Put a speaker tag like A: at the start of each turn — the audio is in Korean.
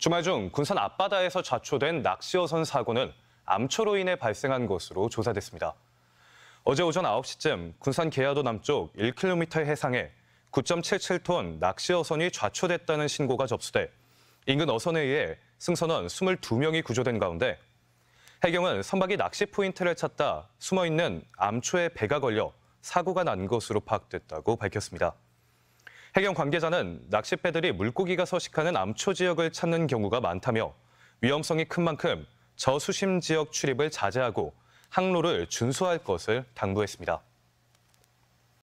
A: 주말 중 군산 앞바다에서 좌초된 낚시어선 사고는 암초로 인해 발생한 것으로 조사됐습니다. 어제 오전 9시쯤 군산 계야도 남쪽 1km 해상에 9.77톤 낚시어선이 좌초됐다는 신고가 접수돼 인근 어선에 의해 승선원 22명이 구조된 가운데 해경은 선박이 낚시 포인트를 찾다 숨어있는 암초에 배가 걸려 사고가 난 것으로 파악됐다고 밝혔습니다. 해경 관계자는 낚시배들이 물고기가 서식하는 암초 지역을 찾는 경우가 많다며 위험성이 큰 만큼 저수심 지역 출입을 자제하고 항로를 준수할 것을 당부했습니다.